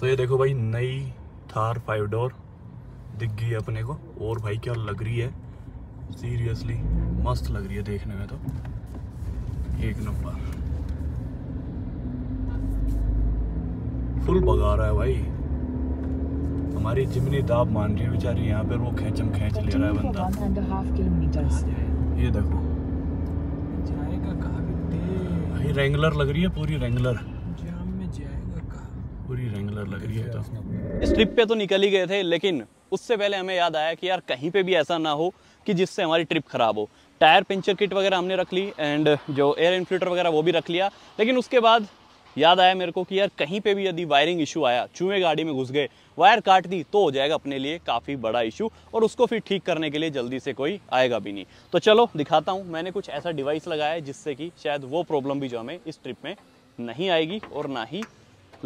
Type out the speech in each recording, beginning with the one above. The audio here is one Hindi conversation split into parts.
तो ये देखो भाई नई थार फाइव डोर दिख गई है अपने को और भाई क्या लग रही है सीरियसली मस्त लग रही है देखने में तो एक नंबर फुल बगा रहा है भाई हमारी जिमनी दाब तो मान रही है बेचारी यहाँ पर वो खेचम खेच ले रहा है बंदा ये देखो भाई रेंगुलर लग रही है पूरी रेंगुलर पूरी रेंगुलर लग रही है तो इस ट्रिप पे तो निकल ही गए थे लेकिन उससे पहले हमें याद आया कि यार कहीं पे भी ऐसा ना हो कि जिससे हमारी ट्रिप ख़राब हो टायर पंचर किट वगैरह हमने रख ली एंड जो एयर इन्फ्लेटर वगैरह वो भी रख लिया लेकिन उसके बाद याद आया मेरे को कि यार कहीं पे भी यदि वायरिंग इशू आया चूहे गाड़ी में घुस गए वायर काट दी तो हो जाएगा अपने लिए काफ़ी बड़ा इशू और उसको फिर ठीक करने के लिए जल्दी से कोई आएगा भी नहीं तो चलो दिखाता हूँ मैंने कुछ ऐसा डिवाइस लगाया है जिससे कि शायद वो प्रॉब्लम भी जो हमें इस ट्रिप में नहीं आएगी और ना ही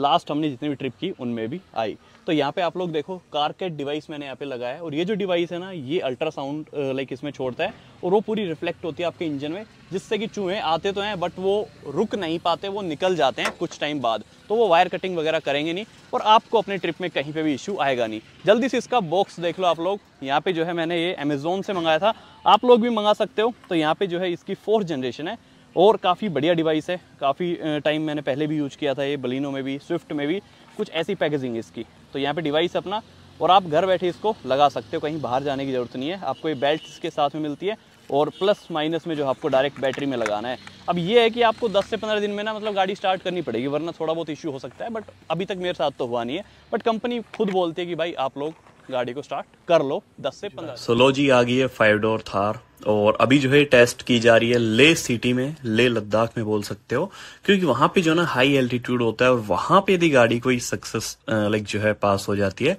लास्ट हमने जितनी भी ट्रिप की उनमें भी आई तो यहाँ पे आप लोग देखो कार के डिवाइस मैंने यहाँ पे लगाया है और ये जो डिवाइस है ना ये अल्ट्रासाउंड लाइक इसमें छोड़ता है और वो पूरी रिफ्लेक्ट होती है आपके इंजन में जिससे कि चूहे आते तो हैं बट वो रुक नहीं पाते वो निकल जाते हैं कुछ टाइम बाद तो वो वायर कटिंग वगैरह करेंगे नहीं और आपको अपने ट्रिप में कहीं पर भी इशू आएगा नहीं जल्दी से इसका बॉक्स देख लो आप लोग यहाँ पर जो है मैंने ये अमेजोन से मंगाया था आप लोग भी मंगा सकते हो तो यहाँ पर जो है इसकी फोर्थ जनरेशन है और काफ़ी बढ़िया डिवाइस है काफ़ी टाइम मैंने पहले भी यूज किया था ये बलिनो में भी स्विफ्ट में भी कुछ ऐसी पैकेजिंग है इसकी तो यहाँ पे डिवाइस अपना और आप घर बैठे इसको लगा सकते हो कहीं बाहर जाने की ज़रूरत नहीं है आपको ये बेल्ट इसके साथ में मिलती है और प्लस माइनस में जो आपको डायरेक्ट बैटरी में लगाना है अब ये है कि आपको 10 से 15 दिन में ना मतलब गाड़ी स्टार्ट करनी पड़ेगी वरना थोड़ा बहुत इशू हो सकता है बट अभी तक मेरे साथ तो हुआ नहीं है बट कंपनी खुद बोलती है कि भाई आप लोग गाड़ी को स्टार्ट कर लो दस से पंद्रह सोलो जी आ गई है फाइव डोर थार और अभी जो है टेस्ट की जा रही है ले सिटी में ले लद्दाख में बोल सकते हो क्योंकि वहां पे जो ना हाई एल्टीट्यूड होता है और वहां पे यदि गाड़ी कोई सक्सेस लाइक जो है पास हो जाती है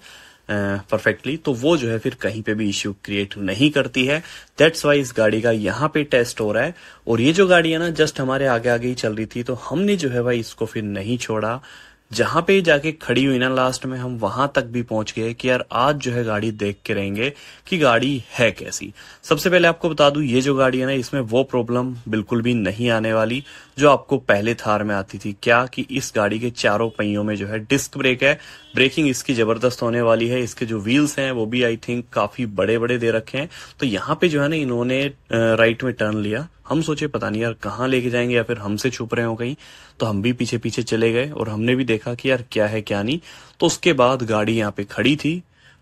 परफेक्टली तो वो जो है फिर कहीं पे भी इश्यू क्रिएट नहीं करती है दैट्स वाई इस गाड़ी का यहाँ पे टेस्ट हो रहा है और ये जो गाड़ी है ना जस्ट हमारे आगे आगे ही चल रही थी तो हमने जो है भाई इसको फिर नहीं छोड़ा जहां पे जाके खड़ी हुई ना लास्ट में हम वहां तक भी पहुंच गए कि यार आज जो है गाड़ी देख के रहेंगे कि गाड़ी है कैसी सबसे पहले आपको बता दूं ये जो गाड़ी है ना इसमें वो प्रॉब्लम बिल्कुल भी नहीं आने वाली जो आपको पहले थार में आती थी क्या कि इस गाड़ी के चारों पहियों में जो है डिस्क ब्रेक है ब्रेकिंग इसकी जबरदस्त होने वाली है इसके जो व्हील्स हैं वो भी आई थिंक काफी बड़े बड़े दे रखे हैं तो यहाँ पे जो है ना इन्होंने राइट में टर्न लिया हम सोचे पता नहीं यार कहाँ लेके जाएंगे या फिर हमसे छुप रहे हो कहीं तो हम भी पीछे पीछे चले गए और हमने भी देखा कि यार क्या है क्या नहीं तो उसके बाद गाड़ी यहाँ पे खड़ी थी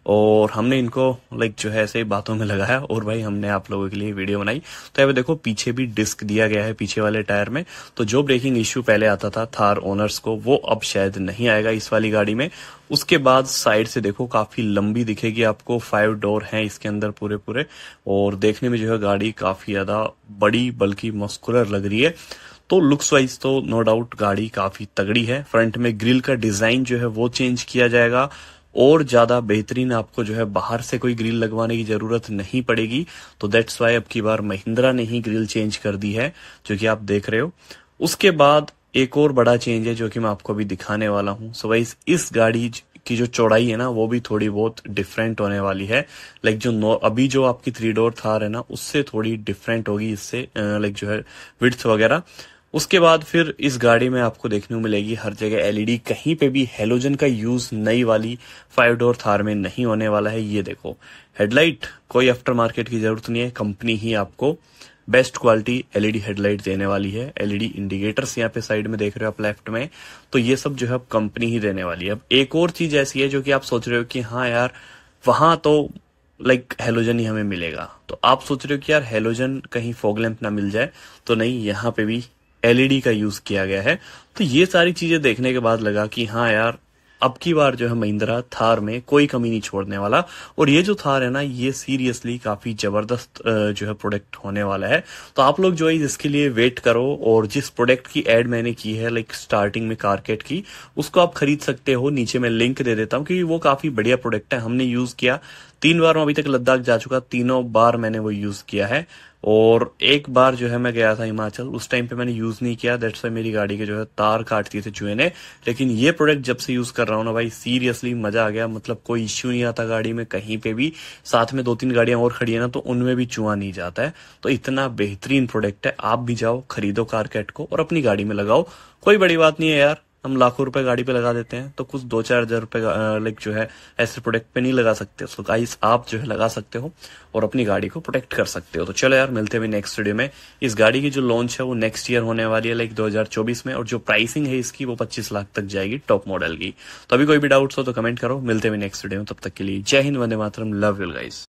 और हमने इनको लाइक जो है ऐसे बातों में लगाया और भाई हमने आप लोगों के लिए वीडियो बनाई तो यहाँ देखो पीछे भी डिस्क दिया गया है पीछे वाले टायर में तो जो ब्रेकिंग इश्यू पहले आता था थार ओनर्स को वो अब शायद नहीं आएगा इस वाली गाड़ी में उसके बाद साइड से देखो काफी लंबी दिखेगी आपको फाइव डोर है इसके अंदर पूरे पूरे और देखने में जो है गाड़ी काफी ज्यादा बड़ी बल्कि मस्कुलर लग रही है तो लुक्स वाइज तो नो डाउट गाड़ी काफी तगड़ी है फ्रंट में ग्रिल का डिजाइन जो है वो चेंज किया जाएगा और ज़्यादा बेहतरीन आपको जो है बाहर से कोई ग्रिल लगवाने की ज़रूरत नहीं पड़ेगी तो दैट्स वाई अब की बार महिंद्रा ने ही ग्रिल चेंज कर दी है जो कि आप देख रहे हो उसके बाद एक और बड़ा चेंज है जो कि मैं आपको अभी दिखाने वाला हूं सो वाइज इस गाड़ी की जो चौड़ाई है ना वो भी थोड़ी बहुत डिफरेंट होने वाली है लाइक जो नो अभी जो आपकी थ्री डोर थार है ना उससे थोड़ी डिफरेंट होगी इससे लाइक जो है विड्थ वगैरह उसके बाद फिर इस गाड़ी में आपको देखने को मिलेगी हर जगह एलईडी e कहीं पे भी हेलोजन का यूज नई वाली फाइव डोर थार में नहीं होने वाला है ये देखो हेडलाइट कोई आफ्टर मार्केट की जरूरत नहीं है कंपनी ही आपको बेस्ट क्वालिटी एलईडी हेडलाइट देने वाली है एलईडी इंडिकेटर्स e यहाँ पे साइड में देख रहे हो आप लेफ्ट में तो ये सब जो है कंपनी ही देने वाली है अब एक और चीज ऐसी है जो कि आप सोच रहे हो कि हाँ यार वहां तो लाइक like, हेलोजन ही हमें मिलेगा तो आप सोच रहे हो कि यार हेलोजन कहीं फोग लैंप ना मिल जाए तो नहीं यहाँ पे भी एलईडी का यूज किया गया है तो ये सारी चीजें देखने के बाद लगा कि हाँ यार अब की बार जो है महिंद्रा थार में कोई कमी नहीं छोड़ने वाला और ये जो थार है ना ये सीरियसली काफी जबरदस्त जो है प्रोडक्ट होने वाला है तो आप लोग जो है इसके लिए वेट करो और जिस प्रोडक्ट की एड मैंने की है लाइक स्टार्टिंग में कारकेट की उसको आप खरीद सकते हो नीचे मैं लिंक दे देता हूँ क्योंकि वो काफी बढ़िया प्रोडक्ट है हमने यूज किया तीन बार अभी तक लद्दाख जा चुका तीनों बार मैंने वो यूज किया है और एक बार जो है मैं गया था हिमाचल उस टाइम पे मैंने यूज़ नहीं किया दैट्स वाई मेरी गाड़ी के जो है तार काटती थे चूहे ने लेकिन ये प्रोडक्ट जब से यूज़ कर रहा हूँ ना भाई सीरियसली मज़ा आ गया मतलब कोई इश्यू नहीं आता गाड़ी में कहीं पे भी साथ में दो तीन गाड़ियां और खड़ी है ना तो उनमें भी चूहा नहीं जाता है तो इतना बेहतरीन प्रोडक्ट है आप भी जाओ खरीदो कारकेट को और अपनी गाड़ी में लगाओ कोई बड़ी बात नहीं है यार हम लाखों रुपए गाड़ी पे लगा देते हैं तो कुछ दो चार हजार रुपए लाइक जो है ऐसे प्रोडक्ट पे नहीं लगा सकते सो तो गाइस आप जो है लगा सकते हो और अपनी गाड़ी को प्रोटेक्ट कर सकते हो तो चलो यार मिलते हैं नेक्स्ट वीडियो में इस गाड़ी की जो लॉन्च है वो नेक्स्ट ईयर होने वाली है लाइक दो में और जो प्राइसिंग है इसकी वो पच्चीस लाख तक जाएगी टॉप मॉडल की तो अभी कोई भी डाउट हो तो कमेंट करो मिलते हैं नेक्स्ट वीडियो में तब तक के लिए जय हिंद वंदे मातरम लव यू गाइस